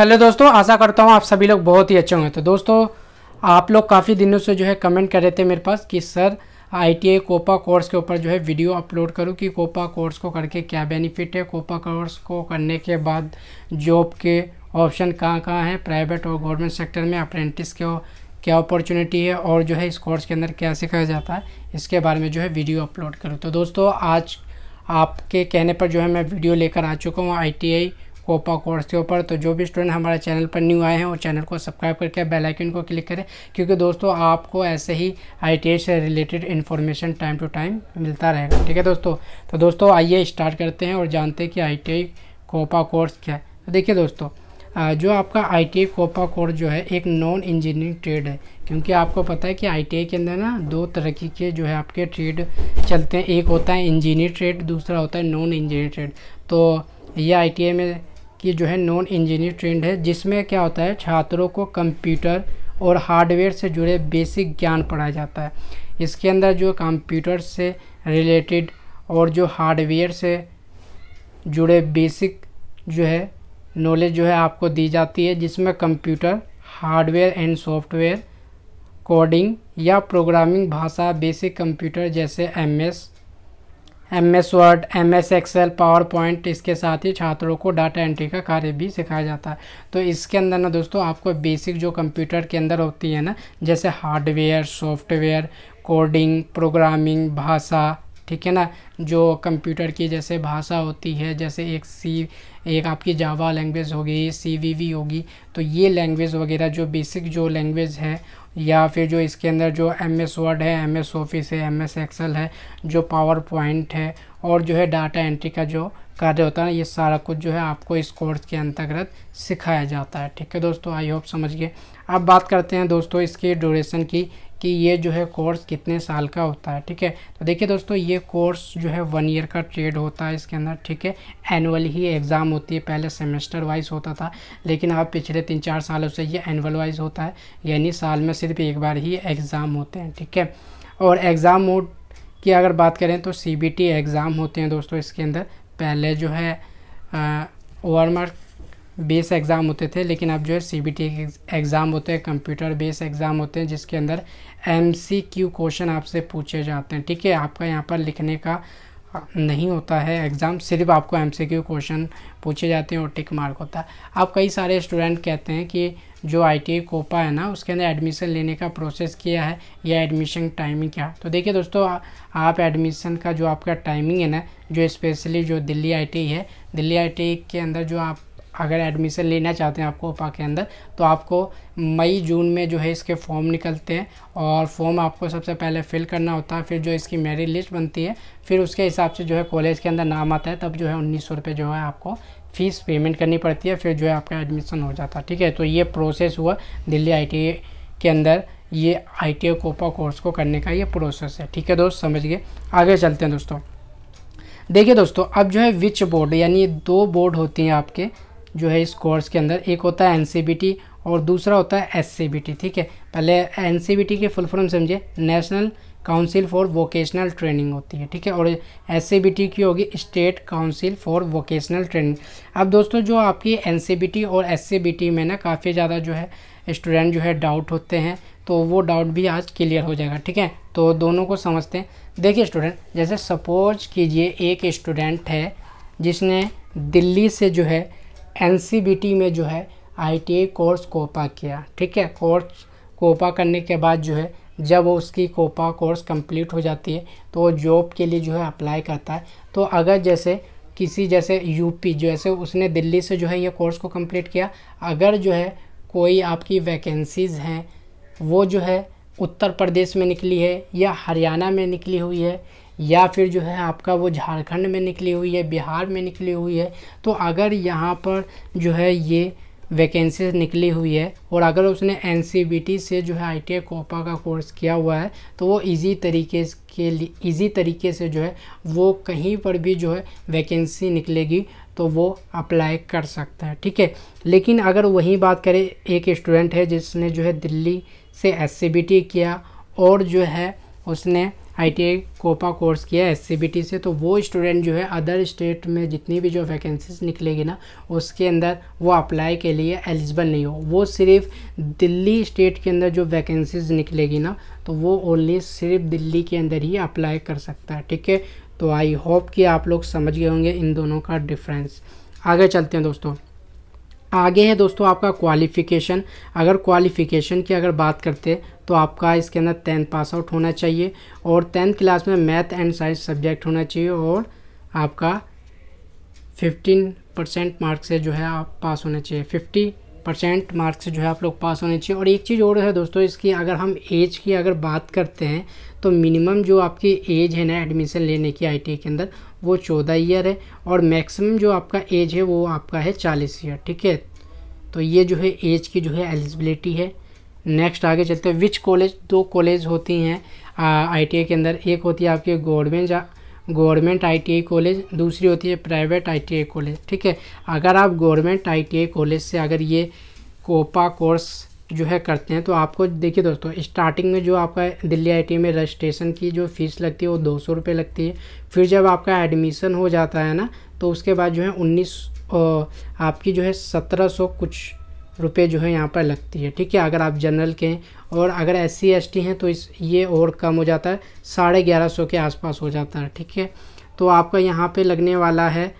hello दोस्तों आशा करता हूँ आप सभी लोग बहुत ही अच्छे होंगे तो दोस्तों आप लोग काफ़ी दिनों से जो है कमेंट कर रहे थे मेरे पास कि सर आईटीआई कोपा कोर्स के ऊपर जो है वीडियो अपलोड करूँ कि कोपा कोर्स को करके क्या बेनिफिट है कोपा कोर्स को करने के बाद जॉब के ऑप्शन कहाँ कहाँ हैं प्राइवेट और गवर्नमेंट सेक्टर में अप्रेंटिस के क्या अपॉर्चुनिटी है और जो है इस कोर्स के अंदर क्या सिखाया जाता है इसके बारे में जो है वीडियो अपलोड करूँ तो दोस्तों आज आपके कहने पर जो है मैं वीडियो लेकर आ चुका हूँ आई कोपा कोर्स के ऊपर तो जो भी स्टूडेंट हमारे चैनल पर न्यू आए हैं वो चैनल को सब्सक्राइब करके बेल आइकन को क्लिक करें क्योंकि दोस्तों आपको ऐसे ही आई से related information time to time मिलता रहेगा ठीक है दोस्तों तो दोस्तों आइए स्टार्ट करते हैं और जानते हैं कि आई टी कोपा कोर्स क्या है तो देखिए दोस्तों जो आपका आई कोपा कोर्स जो है एक नॉन इंजीनियरिंग ट्रेड है क्योंकि आपको पता है कि आई के अंदर ना दो तरह के जो है आपके ट्रेड चलते हैं एक होता है इंजीनियर ट्रेड दूसरा होता है नॉन इंजीनियर ट्रेड तो ये आई में की जो है नॉन इंजीनियर ट्रेंड है जिसमें क्या होता है छात्रों को कंप्यूटर और हार्डवेयर से जुड़े बेसिक ज्ञान पढ़ाया जाता है इसके अंदर जो कंप्यूटर से रिलेटेड और जो हार्डवेयर से जुड़े बेसिक जो है नॉलेज जो है आपको दी जाती है जिसमें computer hardware and software coding या प्रोग्रामिंग भाषा बेसिक कंप्यूटर जैसे M S M S word M S excel PowerPoint इसके साथ ही छात्रों को डाटा एंट्री का कार्य भी सिखाया जाता है तो इसके अंदर ना दोस्तों आपको बेसिक जो कंप्यूटर के अंदर होती है ना जैसे हार्डवेयर सॉफ्टवेयर कोडिंग प्रोग्रामिंग भाषा ठीक है ना जो कंप्यूटर की जैसे भाषा होती है जैसे एक सी एक आपकी जावा लैंग्वेज होगी सी वी वी होगी तो ये लैंग्वेज वगैरह जो बेसिक जो लैंग्वेज है या फिर जो इसके अंदर जो एम एस वर्ड है एम एस ऑफिस है एम एस एक्सल है जो पावर पॉइंट है और जो है डाटा एंट्री का जो कार्य होता है ये सारा कुछ जो है आपको इस कोर्स के अंतर्गत सिखाया जाता है ठीक है दोस्तों आई होप समझ गए अब बात करते हैं दोस्तों इसकी ड्यूरेशन की कि ये जो है कोर्स कितने साल का होता है ठीक है तो देखिए दोस्तों ये कोर्स जो है वन ईयर का ट्रेड होता है इसके अंदर ठीक है एनुअल ही एग्ज़ाम होती है पहले सेमेस्टर वाइज होता था लेकिन अब पिछले तीन चार सालों से ये एनुअल वाइज होता है यानी साल में सिर्फ एक बार ही एग्ज़ाम होते हैं ठीक है और एग्ज़ाम मोड की अगर बात करें तो सी एग्ज़ाम होते हैं दोस्तों इसके अंदर पहले जो है ओवरमार्क बेस एग्ज़ाम होते थे लेकिन अब जो है सी बी टी एग्ज़ाम होते हैं कंप्यूटर बेस एग्ज़ाम होते हैं जिसके अंदर एम सी क्यू क्वेश्चन आपसे पूछे जाते हैं ठीक है आपका यहाँ पर लिखने का नहीं होता है एग्ज़ाम सिर्फ आपको एम सी क्यू क्वेश्चन पूछे जाते हैं और टिक मार्क होता है आप कई सारे स्टूडेंट कहते हैं कि जो आई टी e कोपा है ना उसके अंदर एडमिशन लेने का प्रोसेस किया है या एडमिशन टाइमिंग क्या तो देखिए दोस्तों आ, आप एडमिशन का जो आपका टाइमिंग है ना जो स्पेशली जो दिल्ली आई टी e है दिल्ली आई टी e के अंदर जो आप अगर एडमिशन लेना चाहते हैं आपको ओपा के अंदर तो आपको मई जून में जो है इसके फॉर्म निकलते हैं और फॉर्म आपको सबसे पहले फिल करना होता है फिर जो इसकी मेरिट लिस्ट बनती है फिर उसके हिसाब से जो है कॉलेज के अंदर नाम आता है तब जो है उन्नीस सौ रुपये जो है आपको फ़ीस पेमेंट करनी पड़ती है फिर जो है आपका एडमिशन हो जाता है ठीक है तो ये प्रोसेस हुआ दिल्ली आई e के अंदर ये आई टी कोपा कोर्स को करने का ये प्रोसेस है ठीक है दोस्त समझ गए आगे चलते हैं दोस्तों देखिए दोस्तों अब जो है विच बोर्ड यानी दो बोर्ड होती हैं आपके जो है इस कोर्स के अंदर एक होता है एन और दूसरा होता है एस ठीक है पहले एन के फुल फॉर्म समझे national council for vocational training होती है ठीक है और एस की होगी state council for vocational training अब दोस्तों जो आपकी एन और एस में ना काफ़ी ज़्यादा जो है स्टूडेंट जो है डाउट होते हैं तो वो डाउट भी आज क्लियर हो जाएगा ठीक है तो दोनों को समझते हैं देखिए स्टूडेंट जैसे सपोज कीजिए एक स्टूडेंट है जिसने दिल्ली से जो है एन में जो है आई कोर्स कोपा किया ठीक है कोर्स कोपा करने के बाद जो है जब वो उसकी कोपा कोर्स कंप्लीट हो जाती है तो वो जॉब के लिए जो है अप्लाई करता है तो अगर जैसे किसी जैसे यूपी जैसे उसने दिल्ली से जो है ये कोर्स को कंप्लीट किया अगर जो है कोई आपकी वैकेंसीज़ हैं वो जो है उत्तर प्रदेश में निकली है या हरियाणा में निकली हुई है या फिर जो है आपका वो झारखंड में निकली हुई है बिहार में निकली हुई है तो अगर यहाँ पर जो है ये वैकेंसी निकली हुई है और अगर उसने एन से जो है आई टी कोपा का कोर्स किया हुआ है तो वो इजी तरीके के लिए ईजी तरीके से जो है वो कहीं पर भी जो है वैकेंसी निकलेगी तो वो अप्लाई कर सकता है ठीक है लेकिन अगर वही बात करें एक स्टूडेंट है जिसने जो है दिल्ली से एस किया और जो है उसने आई कोपा कोर्स किया है एस से तो वो स्टूडेंट जो है अदर स्टेट में जितनी भी जो वैकेंसीज निकलेगी ना उसके अंदर वो अप्लाई के लिए एलिजिबल नहीं हो वो सिर्फ दिल्ली स्टेट के अंदर जो वैकेंसीज निकलेगी ना तो वो ओनली सिर्फ दिल्ली के अंदर ही अप्लाई कर सकता है ठीक है तो आई होप कि आप लोग समझ गए होंगे इन दोनों का डिफरेंस आगे चलते हैं दोस्तों आगे है दोस्तों आपका क्वालिफिकेशन अगर क्वालिफिकेशन की अगर बात करते तो आपका इसके अंदर टेंथ पास आउट होना चाहिए और टेंथ क्लास में मैथ एंड साइंस सब्जेक्ट होना चाहिए और आपका फिफ्टीन परसेंट मार्क्स से जो है आप पास होना चाहिए फिफ्टी परसेंट मार्क्स जो है आप लोग पास होने चाहिए और एक चीज़ और है दोस्तों इसकी अगर हम एज की अगर बात करते हैं तो मिनिमम जो आपकी एज है ना एडमिशन लेने की आई e के अंदर वो चौदह ईयर है और मैक्सिमम जो आपका एज है वो आपका है चालीस ईयर ठीक है तो ये जो है एज की जो है एलिजिबिलिटी है नेक्स्ट आगे चलते हैं विच कॉलेज दो कॉलेज होती हैं आई e के अंदर एक होती है आपकी गवर्नमेंट गवर्नमेंट आईटीआई कॉलेज दूसरी होती है प्राइवेट आईटीआई कॉलेज ठीक है अगर आप गवर्नमेंट आईटीआई कॉलेज से अगर ये कोपा कोर्स जो है करते हैं तो आपको देखिए दोस्तों स्टार्टिंग में जो आपका दिल्ली आईटी में रजिस्ट्रेशन की जो फ़ीस लगती है वो दो सौ रुपये लगती है फिर जब आपका एडमिशन हो जाता है ना तो उसके बाद जो है उन्नीस आपकी जो है सत्रह सौ कुछ रुपये जो है यहाँ पर लगती है ठीक है अगर आप जनरल के हैं और अगर एस सी एस टी हैं तो इस ये और कम हो जाता है साढ़े ग्यारह सौ के आसपास हो जाता है ठीक है तो आपका यहाँ पे लगने वाला है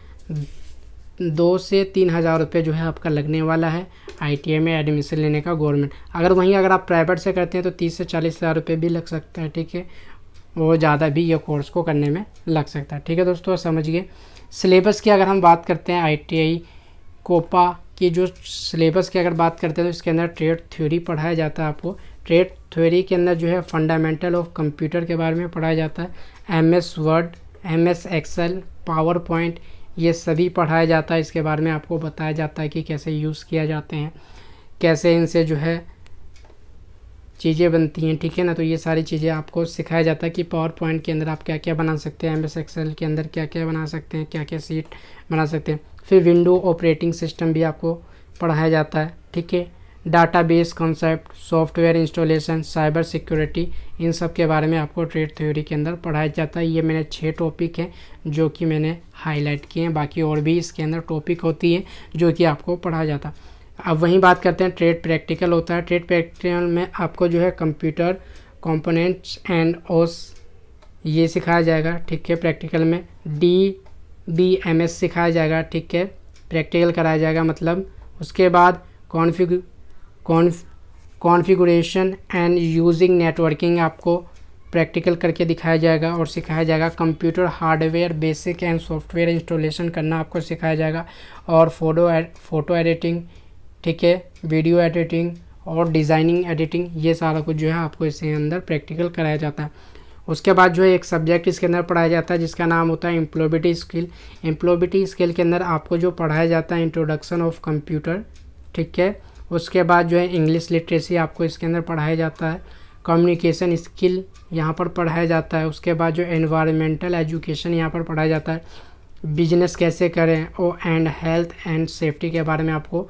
दो से तीन हज़ार रुपये जो है आपका लगने वाला है आई में एडमिशन लेने का गवर्नमेंट अगर वहीं अगर आप प्राइवेट से करते हैं तो तीस से चालीस हज़ार रुपये भी लग सकता है ठीक है वो ज़्यादा भी ये कोर्स को करने में लग सकता है ठीक है दोस्तों समझिए सिलेबस की अगर हम बात करते हैं आई कोपा कि जो सिलेबस की अगर बात करते हैं तो इसके अंदर ट्रेड थ्योरी पढ़ाया जाता है आपको ट्रेड थ्योरी के अंदर जो है फंडामेंटल ऑफ कंप्यूटर के बारे में पढ़ाया जाता है M S word M S excel PowerPoint ये सभी पढ़ाया जाता है इसके बारे में आपको बताया जाता है कि कैसे यूज़ किया जाते हैं कैसे इनसे जो है चीज़ें बनती हैं ठीक है ना तो ये सारी चीज़ें आपको सिखाया जाता है कि पावर पॉइंट के अंदर आप क्या क्या बना सकते हैं एम एस एक्सेल के अंदर क्या क्या बना सकते हैं क्या क्या सीट बना सकते हैं फिर विंडो ऑपरेटिंग सिस्टम भी आपको पढ़ाया जाता है ठीक है database concept software installation cyber security इन सब के बारे में आपको ट्रेड थ्योरी के अंदर पढ़ाया जाता है ये मैंने छः टॉपिक हैं जो कि मैंने हाईलाइट किए हैं बाकी और भी इसके अंदर टॉपिक होती है जो कि आपको पढ़ाया जाता अब वहीं बात करते हैं ट्रेड प्रैक्टिकल होता है ट्रेड प्रैक्टिकल में आपको जो है कंप्यूटर कॉम्पोनेंट्स एंड ओस ये सिखाया जाएगा ठीक है प्रैक्टिकल में डी बी एम एस सिखाया जाएगा ठीक है प्रैक्टिकल कराया जाएगा मतलब उसके बाद config conf configuration and using networking आपको प्रैक्टिकल करके दिखाया जाएगा और सिखाया जाएगा computer hardware basic and software installation करना आपको सिखाया जाएगा और फोटो फोटो एडिटिंग ठीक है वीडियो एडिटिंग और डिज़ाइनिंग एडिटिंग ये सारा कुछ जो है आपको इसके अंदर प्रैक्टिकल कराया जाता है उसके बाद जो है एक सब्जेक्ट इसके अंदर पढ़ाया जाता है जिसका नाम होता है एम्प्लॉबिटी स्किल एम्प्लॉबिटी स्किल के अंदर आपको जो पढ़ाया जाता है इंट्रोडक्शन ऑफ कंप्यूटर ठीक है उसके बाद जो है इंग्लिश लिटरेसी आपको इसके अंदर पढ़ाया जाता है कम्युनिकेशन स्किल यहाँ पर पढ़ाया जाता है उसके बाद जो एनवायरमेंटल एजुकेशन यहाँ पर पढ़ाया जाता है बिजनेस कैसे करें O and health and safety के बारे में आपको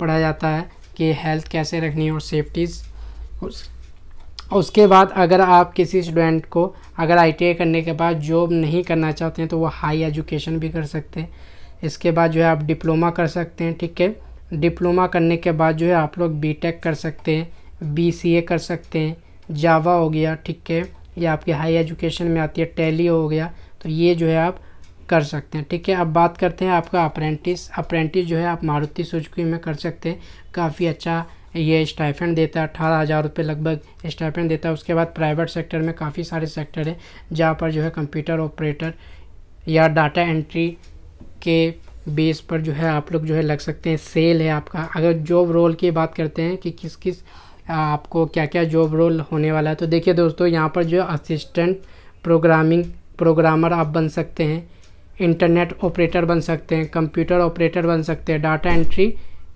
पढ़ाया जाता है कि हेल्थ कैसे रखनी है और सेफ्टीज़ उसके बाद अगर आप किसी स्टूडेंट को अगर आई करने के बाद जॉब नहीं करना चाहते हैं तो वो हाई एजुकेशन भी कर सकते हैं इसके बाद जो है आप डिप्लोमा कर सकते हैं ठीक है डिप्लोमा करने के बाद जो है आप लोग बी कर सकते हैं बी कर सकते हैं जावा हो गया ठीक है ये आपके हाई एजुकेशन में आती है टैली हो गया तो ये जो है आप कर सकते हैं ठीक है अब बात करते हैं आपका अप्रेंटिस अप्रेंटिस जो है आप मारुति सुजुकी में कर सकते हैं काफ़ी अच्छा ये स्टाइफेंड देता है अठारह हज़ार रुपये लगभग स्टाइफेंड देता है उसके बाद प्राइवेट सेक्टर में काफ़ी सारे सेक्टर हैं जहाँ पर जो है कंप्यूटर ऑपरेटर या डाटा एंट्री के बेस पर जो है आप लोग जो है लग सकते हैं सेल है आपका अगर जॉब रोल की बात करते हैं कि किस किस आपको क्या क्या जॉब रोल होने वाला है तो देखिए दोस्तों यहाँ पर जो असिस्टेंट प्रोग्रामिंग प्रोग्रामर आप बन सकते हैं इंटरनेट ऑपरेटर बन सकते हैं कंप्यूटर ऑपरेटर बन सकते हैं डाटा एंट्री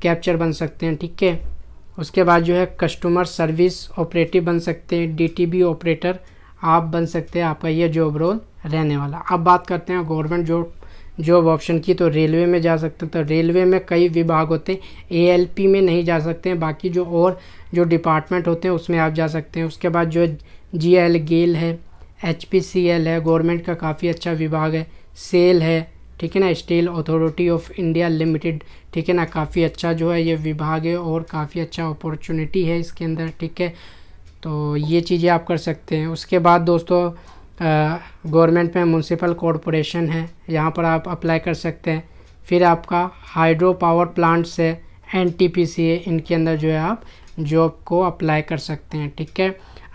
कैप्चर बन सकते हैं ठीक है उसके बाद जो है कस्टमर सर्विस ऑपरेटिव बन सकते हैं डीटीबी ऑपरेटर आप बन सकते हैं आपका ये जॉब रोल रहने वाला अब बात करते हैं गवर्नमेंट जॉब जॉब ऑप्शन की तो रेलवे में जा सकते हैं तो रेलवे में कई विभाग होते हैं ए में नहीं जा सकते हैं बाकी जो और जो डिपार्टमेंट होते हैं उसमें आप जा सकते हैं उसके बाद जो जी एल गेल है एच है गवर्नमेंट का काफ़ी अच्छा विभाग है सेल है ठीक है ना steel authority of India limited ठीक है ना काफ़ी अच्छा जो है ये विभाग है और काफ़ी अच्छा अपॉर्चुनिटी है इसके अंदर ठीक है तो ये चीज़ें आप कर सकते हैं उसके बाद दोस्तों गवर्नमेंट में म्यूनसिपल कॉरपोरेशन है यहाँ पर आप अप्लाई कर सकते हैं फिर आपका हाइड्रो पावर प्लांट्स है एन टी पी सी है इनके अंदर जो है आप जॉब को अप्लाई कर सकते हैं ठीक है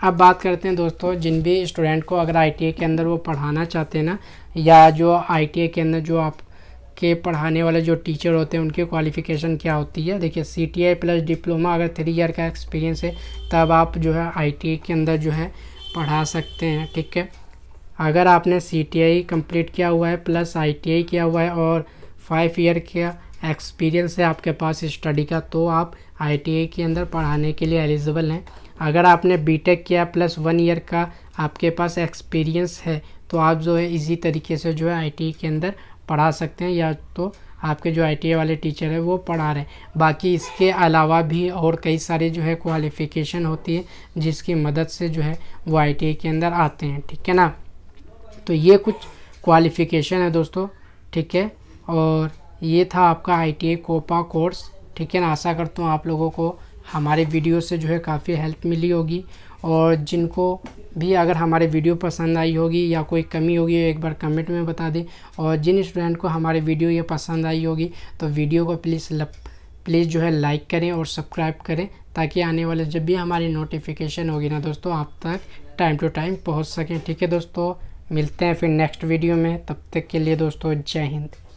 अब बात करते हैं दोस्तों जिन भी स्टूडेंट को अगर आई के अंदर वो पढ़ाना चाहते हैं ना या जो आई के अंदर जो आप के पढ़ाने वाले जो टीचर होते हैं उनके क्वालिफ़िकेशन क्या होती है देखिए C T I plus diploma अगर थ्री ईयर का एक्सपीरियंस है तब आप जो है आई के अंदर जो है पढ़ा सकते हैं ठीक है अगर आपने सी टी आई कम्प्लीट किया हुआ है प्लस आई टी आई किया हुआ है और फाइव ईयर का एक्सपीरियंस है आपके पास स्टडी का तो आप आई टी आई के अंदर पढ़ाने के लिए एलिजिबल हैं अगर आपने बीटेक किया प्लस वन ईयर का आपके पास एक्सपीरियंस है तो आप जो है इसी तरीके से जो है आईटी e के अंदर पढ़ा सकते हैं या तो आपके जो आई e वाले टीचर है वो पढ़ा रहे हैं बाकी इसके अलावा भी और कई सारे जो है क्वालिफ़िकेशन होती है जिसकी मदद से जो है वो आई e के अंदर आते हैं ठीक है ना तो ये कुछ क्वालिफ़िकेशन है दोस्तों ठीक है और ये था आपका आई कोपा कोर्स ठीक है ना आशा करता हूँ आप लोगों को हमारे वीडियो से जो है काफ़ी हेल्प मिली होगी और जिनको भी अगर हमारे वीडियो पसंद आई होगी या कोई कमी होगी एक बार कमेंट में बता दें और जिन स्टूडेंट को हमारे वीडियो ये पसंद आई होगी तो वीडियो को प्लीज़ प्लीज़ जो है लाइक करें और सब्सक्राइब करें ताकि आने वाले जब भी हमारी नोटिफिकेशन होगी ना दोस्तों आप तक टाइम टू टाइम पहुँच सकें ठीक है दोस्तों मिलते हैं फिर नेक्स्ट वीडियो में तब तक के लिए दोस्तों जय हिंद